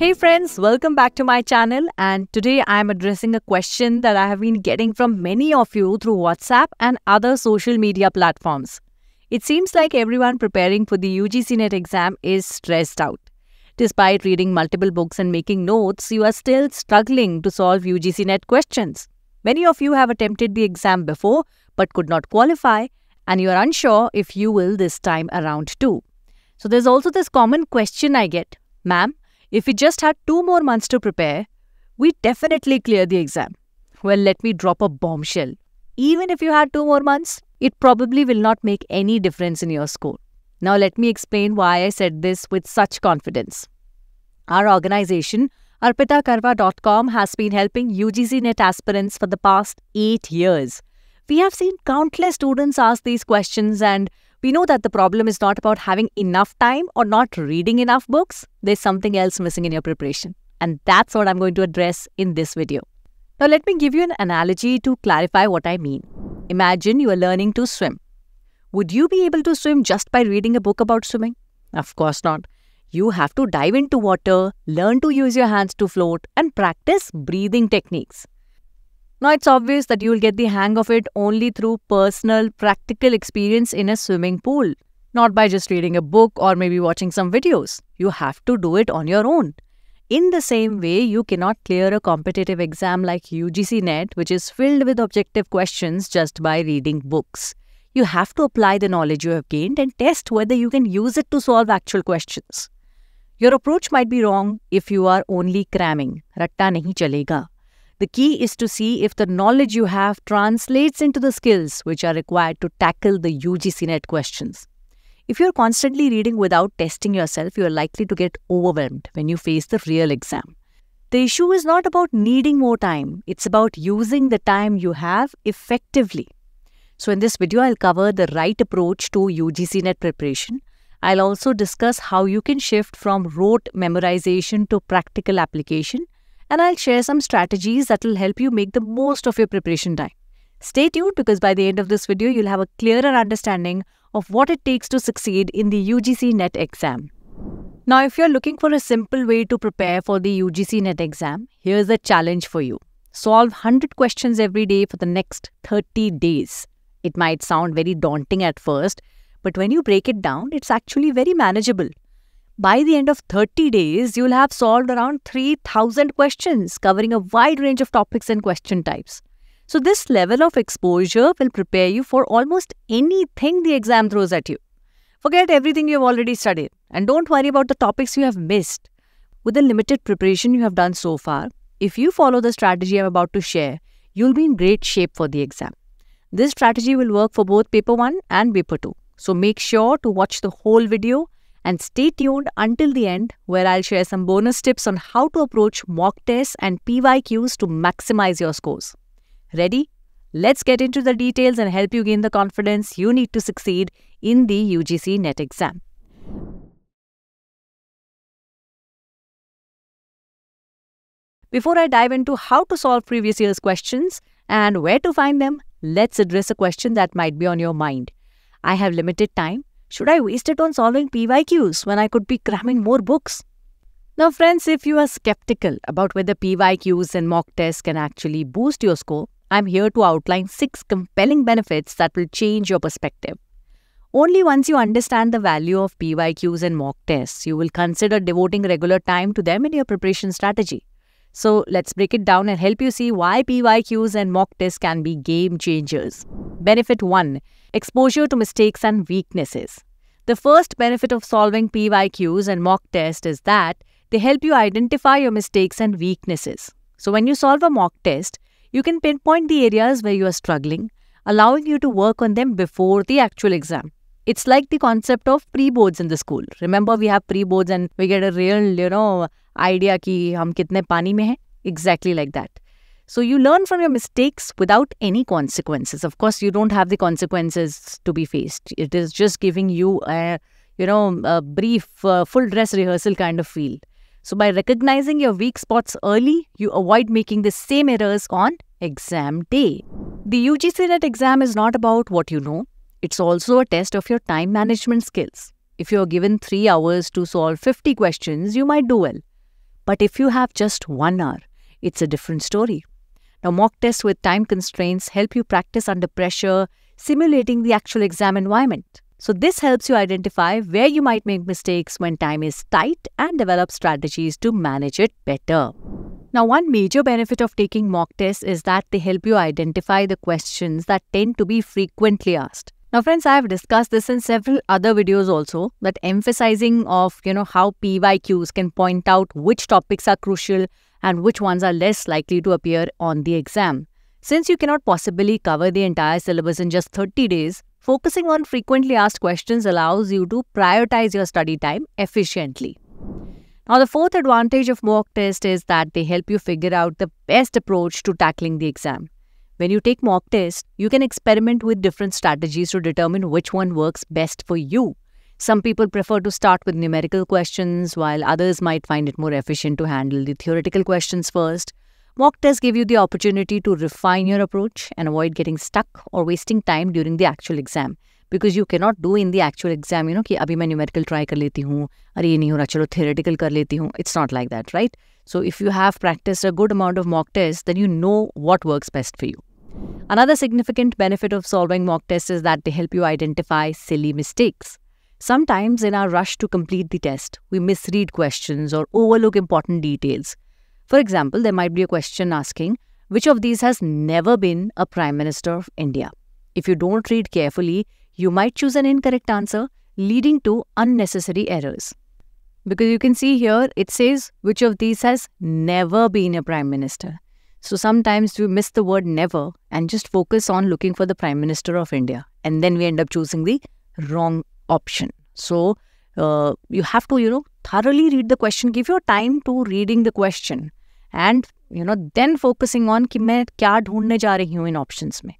Hey friends, welcome back to my channel and today I am addressing a question that I have been getting from many of you through WhatsApp and other social media platforms. It seems like everyone preparing for the UGC NET exam is stressed out. Despite reading multiple books and making notes, you are still struggling to solve UGC NET questions. Many of you have attempted the exam before but could not qualify and you are unsure if you will this time around too. So there's also this common question I get, ma'am, if we just had two more months to prepare, we'd definitely clear the exam. Well, let me drop a bombshell. Even if you had two more months, it probably will not make any difference in your score. Now, let me explain why I said this with such confidence. Our organization, ArpitaKarva.com, has been helping UGC NET aspirants for the past eight years. We have seen countless students ask these questions and we know that the problem is not about having enough time or not reading enough books. There's something else missing in your preparation. And that's what I'm going to address in this video. Now, let me give you an analogy to clarify what I mean. Imagine you are learning to swim. Would you be able to swim just by reading a book about swimming? Of course not. You have to dive into water, learn to use your hands to float, and practice breathing techniques. Now, it's obvious that you'll get the hang of it only through personal, practical experience in a swimming pool, not by just reading a book or maybe watching some videos. You have to do it on your own. In the same way, you cannot clear a competitive exam like UGC NET, which is filled with objective questions just by reading books. You have to apply the knowledge you have gained and test whether you can use it to solve actual questions. Your approach might be wrong if you are only cramming. Ratta nahi chalega. The key is to see if the knowledge you have translates into the skills which are required to tackle the UGC NET questions. If you're constantly reading without testing yourself, you're likely to get overwhelmed when you face the real exam. The issue is not about needing more time, it's about using the time you have effectively. So, in this video, I'll cover the right approach to UGC NET preparation. I'll also discuss how you can shift from rote memorization to practical application and I'll share some strategies that will help you make the most of your preparation time. Stay tuned because by the end of this video, you'll have a clearer understanding of what it takes to succeed in the UGC NET exam. Now, if you're looking for a simple way to prepare for the UGC NET exam, here's a challenge for you. Solve 100 questions every day for the next 30 days. It might sound very daunting at first, but when you break it down, it's actually very manageable. By the end of 30 days, you'll have solved around 3000 questions covering a wide range of topics and question types. So this level of exposure will prepare you for almost anything the exam throws at you. Forget everything you've already studied and don't worry about the topics you have missed. With the limited preparation you have done so far, if you follow the strategy I'm about to share, you'll be in great shape for the exam. This strategy will work for both paper 1 and paper 2. So make sure to watch the whole video and stay tuned until the end where I'll share some bonus tips on how to approach mock tests and PYQs to maximize your scores. Ready? Let's get into the details and help you gain the confidence you need to succeed in the UGC NET exam. Before I dive into how to solve previous year's questions and where to find them, let's address a question that might be on your mind. I have limited time, should I waste it on solving PYQs when I could be cramming more books? Now, friends, if you are skeptical about whether PYQs and mock tests can actually boost your score, I'm here to outline six compelling benefits that will change your perspective. Only once you understand the value of PYQs and mock tests, you will consider devoting regular time to them in your preparation strategy. So, let's break it down and help you see why PYQs and mock tests can be game changers. Benefit 1 Exposure to mistakes and weaknesses. The first benefit of solving PYQs and mock tests is that they help you identify your mistakes and weaknesses. So when you solve a mock test, you can pinpoint the areas where you are struggling, allowing you to work on them before the actual exam. It's like the concept of pre-boards in the school. Remember, we have pre-boards and we get a real, you know, idea ki hum kitne pani mein hai? Exactly like that. So you learn from your mistakes without any consequences. Of course, you don't have the consequences to be faced. It is just giving you a, you know, a brief uh, full dress rehearsal kind of feel. So by recognizing your weak spots early, you avoid making the same errors on exam day. The UGC NET exam is not about what you know. It's also a test of your time management skills. If you're given 3 hours to solve 50 questions, you might do well. But if you have just 1 hour, it's a different story. Now, mock tests with time constraints help you practice under pressure, simulating the actual exam environment. So, this helps you identify where you might make mistakes when time is tight and develop strategies to manage it better. Now, one major benefit of taking mock tests is that they help you identify the questions that tend to be frequently asked. Now, friends, I have discussed this in several other videos also that emphasizing of, you know, how PYQs can point out which topics are crucial and which ones are less likely to appear on the exam. Since you cannot possibly cover the entire syllabus in just 30 days, focusing on frequently asked questions allows you to prioritize your study time efficiently. Now, the fourth advantage of mock test is that they help you figure out the best approach to tackling the exam. When you take mock test, you can experiment with different strategies to determine which one works best for you. Some people prefer to start with numerical questions, while others might find it more efficient to handle the theoretical questions first. Mock tests give you the opportunity to refine your approach and avoid getting stuck or wasting time during the actual exam. because you cannot do in the actual exam, you know, कि अभी मैं numerical try kar leti hoon, अरे ये नहीं हो रहा चलो theoretical कर लेती हूँ it's not like that right so if you have practice a good amount of mock test then you know what works best Another significant benefit of solving mock tests is that they help you identify silly mistakes. Sometimes, in our rush to complete the test, we misread questions or overlook important details. For example, there might be a question asking, which of these has never been a Prime Minister of India? If you don't read carefully, you might choose an incorrect answer, leading to unnecessary errors. Because you can see here, it says, which of these has never been a Prime Minister? So sometimes we miss the word never and just focus on looking for the Prime Minister of India. And then we end up choosing the wrong option. So uh, you have to, you know, thoroughly read the question. Give your time to reading the question and, you know, then focusing on ki I'm dhoondne in options mein.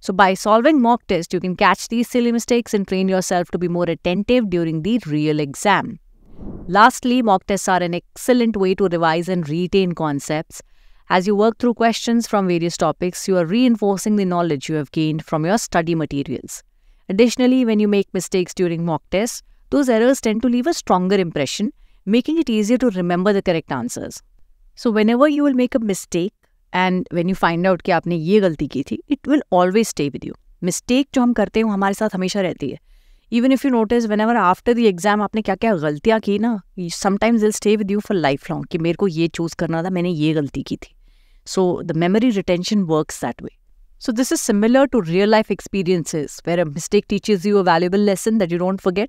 So by solving mock test, you can catch these silly mistakes and train yourself to be more attentive during the real exam. Lastly, mock tests are an excellent way to revise and retain concepts. As you work through questions from various topics, you are reinforcing the knowledge you have gained from your study materials. Additionally, when you make mistakes during mock tests, those errors tend to leave a stronger impression, making it easier to remember the correct answers. So whenever you will make a mistake and when you find out that you have made this it will always stay with you. Mistake जो we करते हैं always हमारे साथ Even if you notice, whenever after the exam you have made गलतियाँ mistakes, sometimes they'll stay with you for lifelong. long कि मेरे को choose this था, मैंने ये गलती की So the memory retention works that way. So, this is similar to real life experiences where a mistake teaches you a valuable lesson that you don't forget.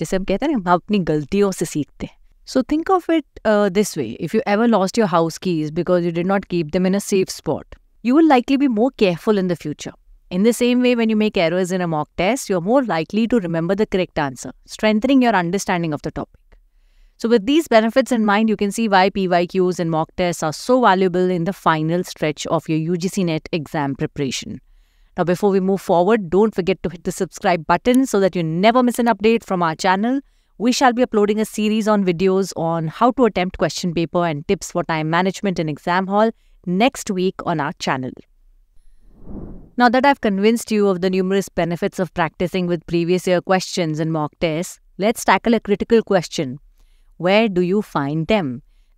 हम कहते हैं ना हम अपनी गलतियों से सीखते हैं So think of it uh, this way if you ever lost your house keys because you did not keep them in a safe spot, you will likely be more careful in the future. In the same way, when you make errors in a mock test, you're more likely to remember the correct answer, strengthening your understanding of the topic. So with these benefits in mind, you can see why PYQs and mock tests are so valuable in the final stretch of your UGC NET exam preparation. Now before we move forward, don't forget to hit the subscribe button so that you never miss an update from our channel. We shall be uploading a series on videos on how to attempt question paper and tips for time management in exam hall next week on our channel. Now that I've convinced you of the numerous benefits of practicing with previous year questions and mock tests, let's tackle a critical question where do you find them?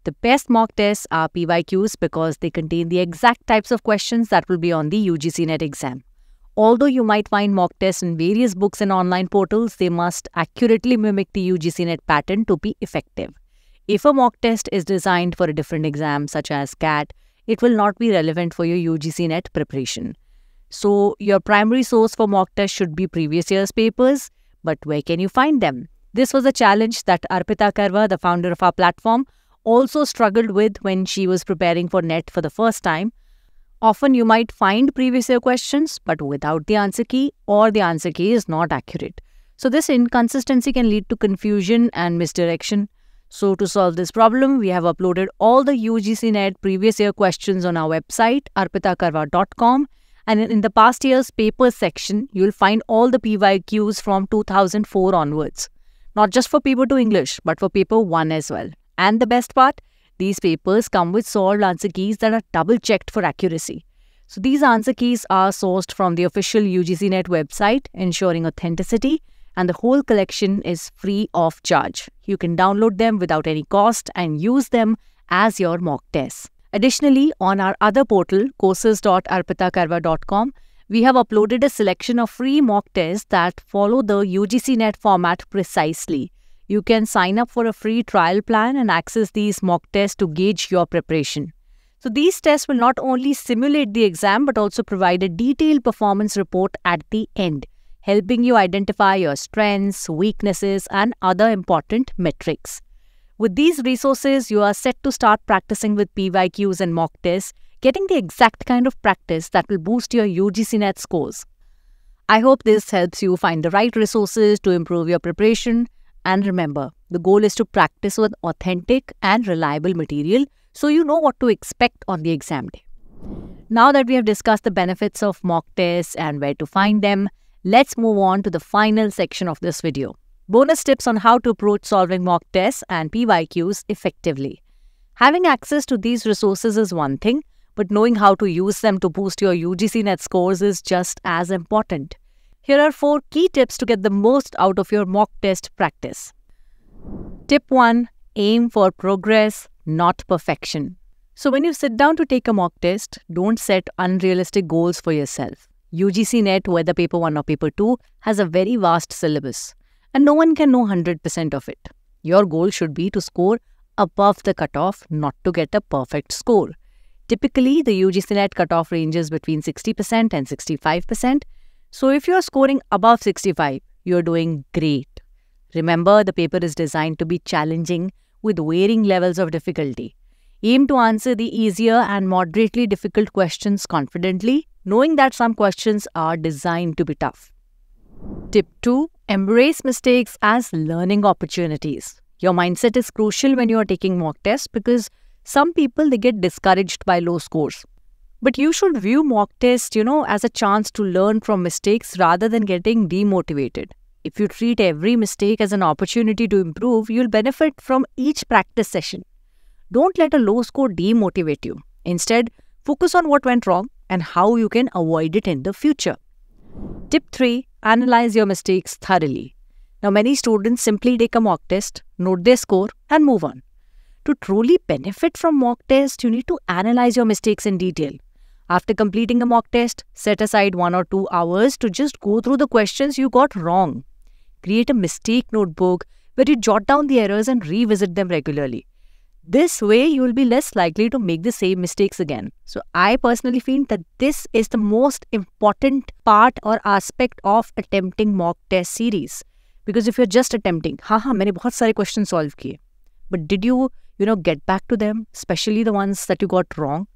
The best mock tests are PYQs because they contain the exact types of questions that will be on the UGC NET exam. Although you might find mock tests in various books and online portals, they must accurately mimic the UGC NET pattern to be effective. If a mock test is designed for a different exam such as CAT, it will not be relevant for your UGC NET preparation. So, your primary source for mock tests should be previous year's papers, but where can you find them? This was a challenge that Arpita Karwa, the founder of our platform, also struggled with when she was preparing for NET for the first time. Often you might find previous year questions, but without the answer key or the answer key is not accurate. So this inconsistency can lead to confusion and misdirection. So to solve this problem, we have uploaded all the UGC NET previous year questions on our website, arpitakarva.com. And in the past year's papers section, you'll find all the PYQs from 2004 onwards not just for paper 2 English, but for paper 1 as well. And the best part, these papers come with solved answer keys that are double checked for accuracy. So these answer keys are sourced from the official UGCNet website, ensuring authenticity, and the whole collection is free of charge. You can download them without any cost and use them as your mock tests. Additionally, on our other portal, courses.arpitakarva.com, we have uploaded a selection of free mock tests that follow the UGC Net format precisely. You can sign up for a free trial plan and access these mock tests to gauge your preparation. So these tests will not only simulate the exam but also provide a detailed performance report at the end, helping you identify your strengths, weaknesses and other important metrics. With these resources, you are set to start practicing with PYQs and mock tests getting the exact kind of practice that will boost your UGC NET scores. I hope this helps you find the right resources to improve your preparation. And remember, the goal is to practice with authentic and reliable material so you know what to expect on the exam day. Now that we have discussed the benefits of mock tests and where to find them, let's move on to the final section of this video. Bonus tips on how to approach solving mock tests and PYQs effectively. Having access to these resources is one thing, but knowing how to use them to boost your UGC net scores is just as important. Here are four key tips to get the most out of your mock test practice. Tip 1 Aim for progress, not perfection. So, when you sit down to take a mock test, don't set unrealistic goals for yourself. UGC Net, whether paper 1 or paper 2, has a very vast syllabus, and no one can know 100% of it. Your goal should be to score above the cutoff, not to get a perfect score. Typically, the UGC NET cutoff ranges between 60% and 65%. So if you're scoring above 65, you're doing great. Remember, the paper is designed to be challenging with varying levels of difficulty. Aim to answer the easier and moderately difficult questions confidently, knowing that some questions are designed to be tough. Tip 2 Embrace mistakes as learning opportunities. Your mindset is crucial when you are taking mock tests because some people they get discouraged by low scores. But you should view mock tests, you know, as a chance to learn from mistakes rather than getting demotivated. If you treat every mistake as an opportunity to improve, you'll benefit from each practice session. Don't let a low score demotivate you. Instead, focus on what went wrong and how you can avoid it in the future. Tip 3 Analyze your mistakes thoroughly. Now, many students simply take a mock test, note their score, and move on. To truly benefit from mock test, you need to analyze your mistakes in detail. After completing a mock test, set aside one or two hours to just go through the questions you got wrong. Create a mistake notebook where you jot down the errors and revisit them regularly. This way, you will be less likely to make the same mistakes again. So, I personally feel that this is the most important part or aspect of attempting mock test series. Because if you're just attempting, ha ha, questions solved. But did you you know, get back to them, especially the ones that you got wrong.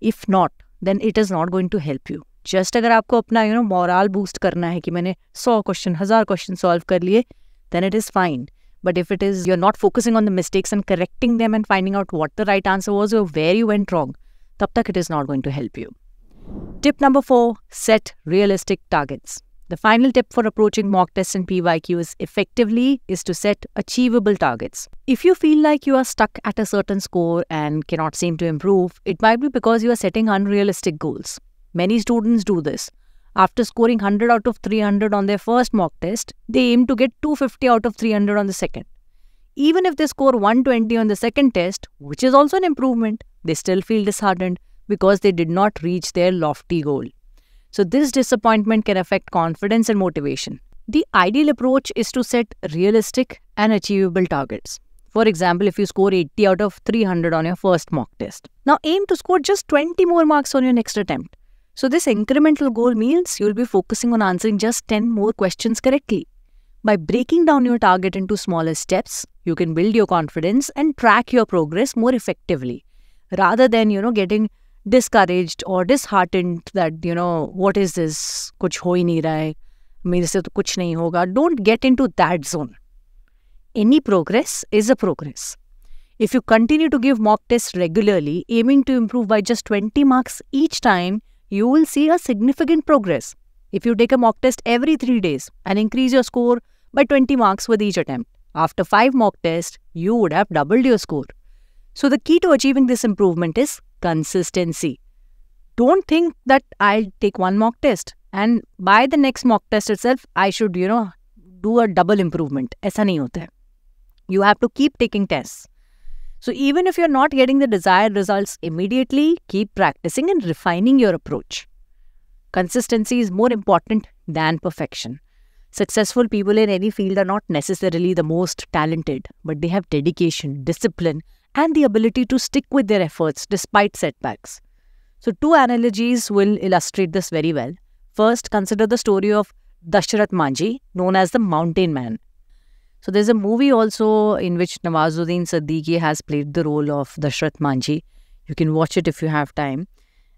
If not, then it is not going to help you. Just अगर आपको अपना you know moral boost karna है कि मैंने सौ question, हजार question solve कर then it is fine. But if it is you're not focusing on the mistakes and correcting them and finding out what the right answer was or where you went wrong, tab tak it is not going to help you. Tip number four, set realistic targets. The final tip for approaching mock tests and PYQs effectively is to set achievable targets. If you feel like you are stuck at a certain score and cannot seem to improve, it might be because you are setting unrealistic goals. Many students do this. After scoring 100 out of 300 on their first mock test, they aim to get 250 out of 300 on the second. Even if they score 120 on the second test, which is also an improvement, they still feel disheartened because they did not reach their lofty goal. So this disappointment can affect confidence and motivation. The ideal approach is to set realistic and achievable targets. For example, if you score 80 out of 300 on your first mock test, now aim to score just 20 more marks on your next attempt. So this incremental goal means you'll be focusing on answering just 10 more questions correctly. By breaking down your target into smaller steps, you can build your confidence and track your progress more effectively rather than, you know, getting discouraged or disheartened that you know what is this कुछ हो ही नहीं रहा है मेरे से तो कुछ नहीं होगा don't get into that zone any progress is a progress if you continue to give mock test regularly aiming to improve by just twenty marks each you will see a significant progress if you take a mock test every three days and increase your score by 20 marks with each attempt. After five mock tests, you would have doubled your score. So, the key to achieving this improvement is consistency. Don't think that I'll take one mock test and by the next mock test itself, I should, you know, do a double improvement. ऐसा नहीं होता है. You have to keep taking tests. So even if you're not getting the desired results immediately, keep practicing and refining your approach. Consistency is more important than perfection. Successful people in any field are not necessarily the most talented, but they have dedication, discipline, and the ability to stick with their efforts despite setbacks. So, two analogies will illustrate this very well. First, consider the story of Dashrath Manji, known as the Mountain Man. So, there's a movie also in which Nawazuddin Siddiqui has played the role of Dashrath Manji. You can watch it if you have time.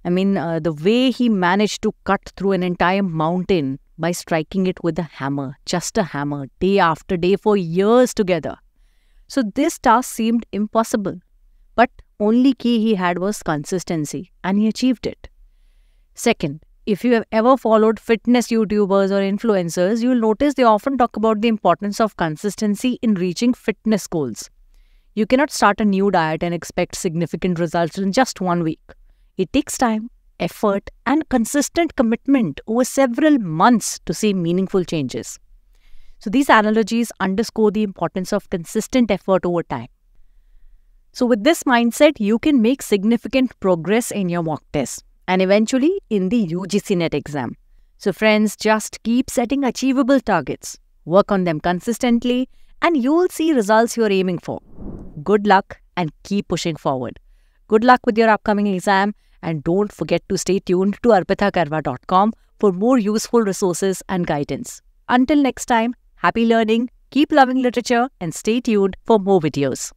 I mean, uh, the way he managed to cut through an entire mountain by striking it with a hammer, just a hammer, day after day for years together. So this task seemed impossible, but only key he had was consistency and he achieved it. Second, if you have ever followed fitness YouTubers or influencers, you'll notice they often talk about the importance of consistency in reaching fitness goals. You cannot start a new diet and expect significant results in just one week. It takes time, effort, and consistent commitment over several months to see meaningful changes. So these analogies underscore the importance of consistent effort over time. So with this mindset, you can make significant progress in your mock test and eventually in the UGC NET exam. So friends, just keep setting achievable targets, work on them consistently, and you'll see results you're aiming for. Good luck and keep pushing forward. Good luck with your upcoming exam and don't forget to stay tuned to arpithakarva.com for more useful resources and guidance. Until next time, Happy learning, keep loving literature and stay tuned for more videos.